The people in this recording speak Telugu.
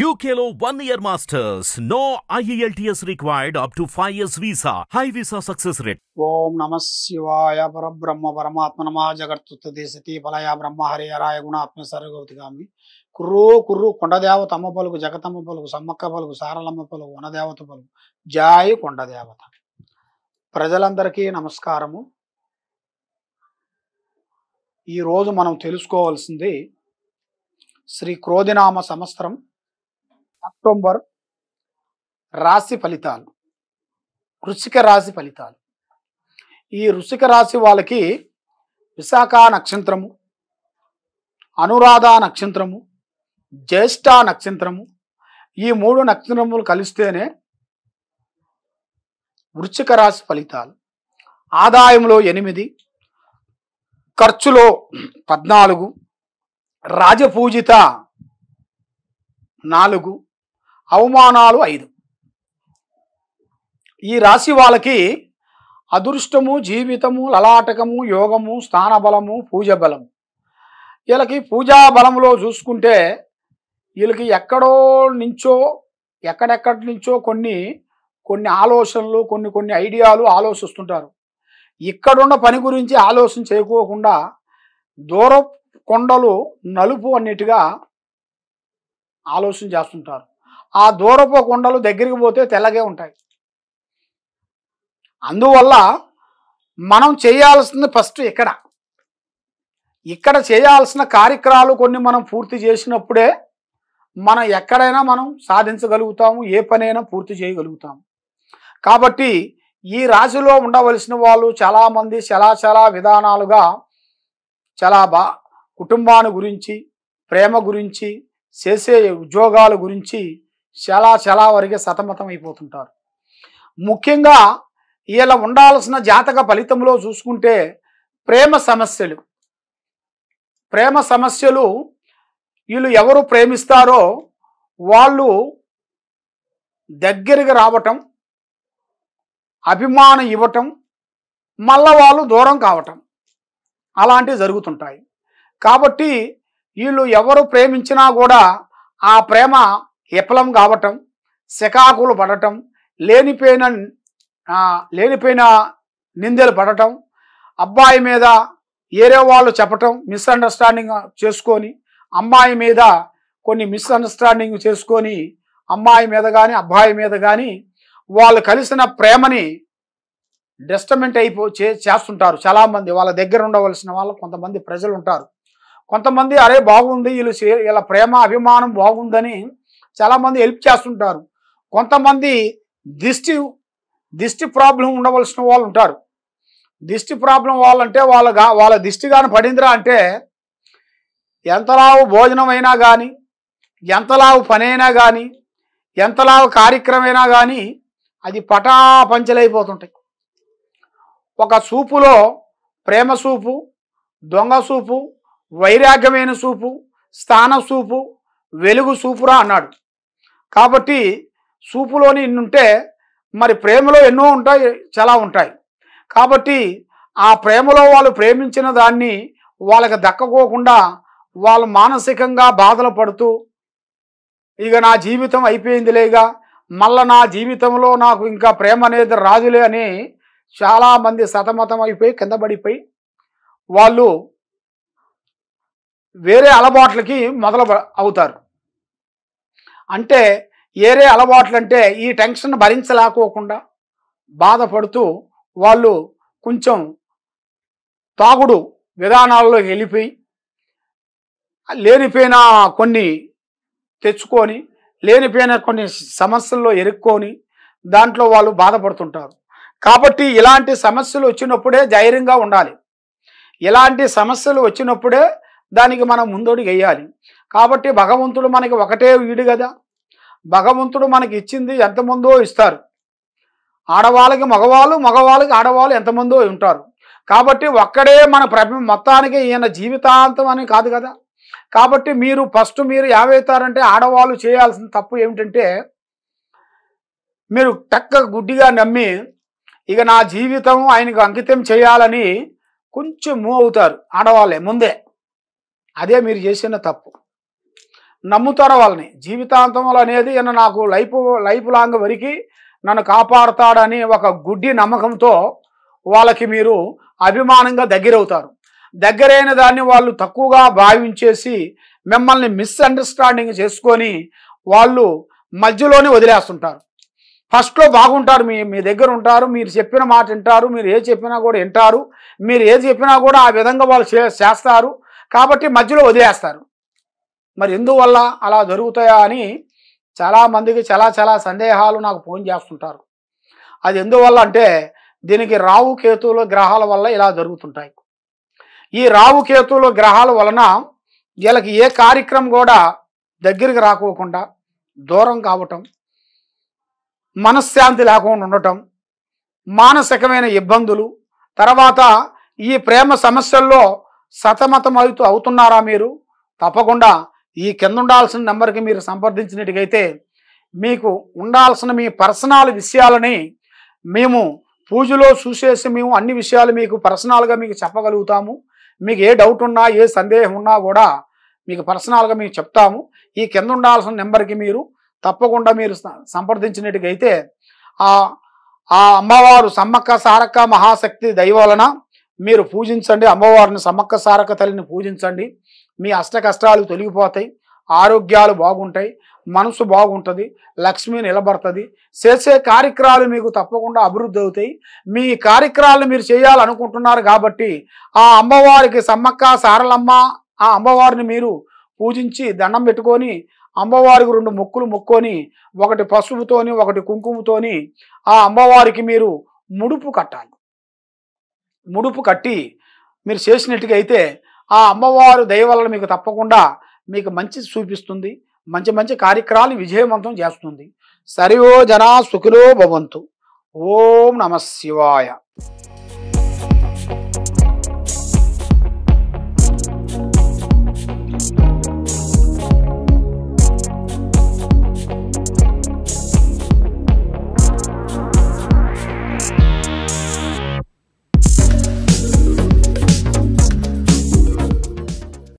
యూకేలో one year masters no IELTS required up to five years visa high visa success rate ఓం నమ శివాయ పరబ్రహ్మ పరమాత్మ నమ జగత్తుత్త దేశతి బలయ బ్రహ్మ హరిహరాయ గుణాత్మ సర్వగౌతిగామి కుర్రు కుర్రు కొండదేవత అమ్మ పలుకు జగతమ్మ పలుకు సమ్మక్క పలుకు సారలమ్మ పలుకు వనదేవత పలుకు జాయి కొండదేవత ప్రజలందరికీ నమస్కారము ఈరోజు మనం తెలుసుకోవాల్సింది శ్రీ క్రోధినామ సంవత్సరం అక్టోబర్ రాశి ఫలితాలు వృషిక రాశి ఫలితాలు ఈ వృషిక రాశి వాళ్ళకి విశాఖ నక్షత్రము అనురాధ నక్షత్రము జ్యేష్ఠ నక్షత్రము ఈ మూడు నక్షత్రములు కలిస్తేనే వృచ్చిక రాశి ఫలితాలు ఆదాయంలో ఎనిమిది ఖర్చులో పద్నాలుగు రాజపూజిత నాలుగు అవమానాలు ఐదు ఈ రాశి వాళ్ళకి అదృష్టము జీవితము లలాటకము యోగము స్థానబలము పూజ బలము వీళ్ళకి పూజా బలంలో చూసుకుంటే వీళ్ళకి ఎక్కడో నుంచో ఎక్కడెక్కడి నుంచో కొన్ని కొన్ని ఆలోచనలు కొన్ని కొన్ని ఐడియాలు ఆలోచిస్తుంటారు ఇక్కడున్న పని గురించి ఆలోచన చేయకోకుండా దూర కొండలు నలుపు అన్నట్టుగా ఆలోచన చేస్తుంటారు ఆ దూరపు కుండలు దగ్గరికి పోతే తెల్లగే ఉంటాయి అందువల్ల మనం చేయాల్సింది ఫస్ట్ ఇక్కడ ఇక్కడ చేయాల్సిన కార్యక్రమాలు కొన్ని మనం పూర్తి చేసినప్పుడే మనం ఎక్కడైనా మనం సాధించగలుగుతాము ఏ పనైనా పూర్తి చేయగలుగుతాము కాబట్టి ఈ రాశిలో ఉండవలసిన వాళ్ళు చాలామంది చాలా చలా విధానాలుగా చాలా బా కుటుంబాన్ని గురించి ప్రేమ గురించి చేసే ఉద్యోగాల గురించి చాలా చాలా వరకు సతమతం అయిపోతుంటారు ముఖ్యంగా ఇలా ఉండాల్సిన జాతక ఫలితంలో చూసుకుంటే ప్రేమ సమస్యలు ప్రేమ సమస్యలు వీళ్ళు ఎవరు ప్రేమిస్తారో వాళ్ళు దగ్గరికి రావటం అభిమానం ఇవ్వటం మళ్ళా వాళ్ళు దూరం కావటం అలాంటివి జరుగుతుంటాయి కాబట్టి వీళ్ళు ఎవరు ప్రేమించినా కూడా ఆ ప్రేమ విఫలం కావటం శకాకులు పడటం లేనిపోయిన లేనిపోయిన నిందలు పడటం అబ్బాయి మీద ఏరే వాళ్ళు చెప్పటం మిస్అండర్స్టాండింగ్ చేసుకొని అమ్మాయి మీద కొన్ని మిస్అండర్స్టాండింగ్ చేసుకొని అమ్మాయి మీద కానీ అబ్బాయి మీద కానీ వాళ్ళు కలిసిన ప్రేమని డెస్టమెంట్ అయిపో చే చేస్తుంటారు చాలామంది వాళ్ళ దగ్గర ఉండవలసిన వాళ్ళు కొంతమంది ప్రజలు ఉంటారు కొంతమంది అరే బాగుంది వీళ్ళు వీళ్ళ ప్రేమ అభిమానం బాగుందని చాలామంది హెల్ప్ చేస్తుంటారు కొంతమంది దిష్టి దిష్టి ప్రాబ్లం ఉండవలసిన వాళ్ళు ఉంటారు దిష్టి ప్రాబ్లం వాళ్ళంటే వాళ్ళ వాళ్ళ దిష్టి కానీ పడిందిరా అంటే ఎంతలావు భోజనం అయినా కానీ ఎంతలావు పని అయినా కానీ ఎంతలావు కార్యక్రమైనా కానీ అది పటాపంచలైపోతుంటాయి ఒక సూపులో ప్రేమ సూపు దొంగ సూపు వైరాగ్యమైన సూపు స్థాన సూపు వెలుగు సూపురా అన్నాడు కాబట్టి సూపులోని ఉంటే మరి ప్రేమలో ఎన్నో ఉంటాయి చాలా ఉంటాయి కాబట్టి ఆ ప్రేమలో వాళ్ళు ప్రేమించిన దాన్ని వాళ్ళకి దక్కకోకుండా వాళ్ళు మానసికంగా బాధలు పడుతూ ఇక నా జీవితం అయిపోయిందిలేగా మళ్ళా నా జీవితంలో నాకు ఇంకా ప్రేమ అనేది రాజులే అని చాలామంది సతమతం అయిపోయి కింద పడిపోయి వాళ్ళు వేరే అలవాట్లకి మొదలు అవుతారు అంటే ఏరే అలవాట్లు అంటే ఈ టెన్షన్ భరించలేకోకుండా బాధపడుతూ వాళ్ళు కొంచెం తాగుడు విధానాల్లో వెళ్ళిపోయి లేనిపోయిన కొన్ని తెచ్చుకొని లేనిపోయిన కొన్ని సమస్యల్లో ఎరుక్కొని దాంట్లో వాళ్ళు బాధపడుతుంటారు కాబట్టి ఇలాంటి సమస్యలు వచ్చినప్పుడే ధైర్యంగా ఉండాలి ఇలాంటి సమస్యలు వచ్చినప్పుడే దానికి మనం ముందడుగు వేయాలి కాబట్టి భగవంతుడు మనకి ఒకటే వీడు కదా భగవంతుడు మనకి ఇచ్చింది ఎంతమందో ఇస్తారు ఆడవాళ్ళకి మగవాళ్ళు మగవాళ్ళకి ఆడవాళ్ళు ఎంతమందో ఉంటారు కాబట్టి ఒక్కడే మన మొత్తానికి ఈయన జీవితాంతం అని కాదు కదా కాబట్టి మీరు ఫస్ట్ మీరు ఏమవుతారంటే ఆడవాళ్ళు చేయాల్సిన తప్పు ఏమిటంటే మీరు టక్క గుడ్డిగా నమ్మి ఇక నా జీవితం ఆయనకు అంకితం చేయాలని కొంచెం మూవ్ అవుతారు ఆడవాళ్ళే ముందే అదే మీరు చేసిన తప్పు నమ్ముతారు వాళ్ళని జీవితాంతం అనేది ఈయన నాకు లైఫ్ లైఫ్ లాంగ్ వరకు నన్ను కాపాడుతాడని ఒక గుడ్డి నమ్మకంతో వాళ్ళకి మీరు అభిమానంగా దగ్గరవుతారు దగ్గరైన దాన్ని వాళ్ళు తక్కువగా భావించేసి మిమ్మల్ని మిస్అండర్స్టాండింగ్ చేసుకొని వాళ్ళు మధ్యలోనే వదిలేస్తుంటారు ఫస్ట్లో బాగుంటారు మీ మీ దగ్గర ఉంటారు మీరు చెప్పిన మాట వింటారు మీరు ఏ చెప్పినా కూడా వింటారు మీరు ఏది చెప్పినా కూడా ఆ విధంగా వాళ్ళు చేస్తారు కాబట్టి మధ్యలో వదిలేస్తారు మరి ఎందువల్ల అలా జరుగుతాయా అని చాలామందికి చాలా చాలా సందేహాలు నాకు ఫోన్ చేస్తుంటారు అది ఎందువల్ల అంటే దీనికి రావు కేతువుల గ్రహాల వల్ల ఇలా జరుగుతుంటాయి ఈ రావు కేతువుల గ్రహాల వలన వీళ్ళకి ఏ కార్యక్రమం కూడా దగ్గరికి రాకోకుండా దూరం కావటం మనశ్శాంతి లేకుండా ఉండటం మానసికమైన ఇబ్బందులు తర్వాత ఈ ప్రేమ సమస్యల్లో సతమతం అవుతూ అవుతున్నారా మీరు తప్పకుండా ఈ కింద ఉండాల్సిన నెంబర్కి మీరు సంప్రదించినట్టుగైతే మీకు ఉండాల్సిన మీ పర్సనల్ విషయాలని మేము పూజలో చూసేసి మేము అన్ని విషయాలు మీకు పర్సనల్గా మీకు చెప్పగలుగుతాము మీకు ఏ డౌట్ ఉన్నా ఏ సందేహం ఉన్నా కూడా మీకు పర్సనల్గా మీకు చెప్తాము ఈ కింద ఉండాల్సిన నెంబర్కి మీరు తప్పకుండా మీరు సంప్రదించినట్టుగైతే ఆ ఆ అమ్మవారు సమ్మక్క సారక్క మహాశక్తి దయవలన మీరు పూజించండి అమ్మవారిని సమ్మక్క సారక తల్లిని పూజించండి మీ అష్ట కష్టాలు తొలగిపోతాయి ఆరోగ్యాలు బాగుంటాయి మనసు బాగుంటుంది లక్ష్మి నిలబడుతుంది చేసే కార్యక్రమాలు మీకు తప్పకుండా అభివృద్ధి అవుతాయి మీ కార్యక్రమాలు మీరు చేయాలనుకుంటున్నారు కాబట్టి ఆ అమ్మవారికి సమ్మక్క సారలమ్మ ఆ అమ్మవారిని మీరు పూజించి దండం పెట్టుకొని అమ్మవారికి రెండు మొక్కులు మొక్కొని ఒకటి పసుపుతోని ఒకటి కుంకుమతోని ఆ అమ్మవారికి మీరు ముడుపు కట్టాలి ముడుపు కట్టి మీరు చేసినట్టుగా అయితే ఆ అమ్మవారు దయవల్ల మీకు తప్పకుండా మీకు మంచి చూపిస్తుంది మంచి మంచి కార్యక్రమాలు విజయవంతం చేస్తుంది సరివో జనా సుఖిలో భవంతు ఓం నమ శివాయ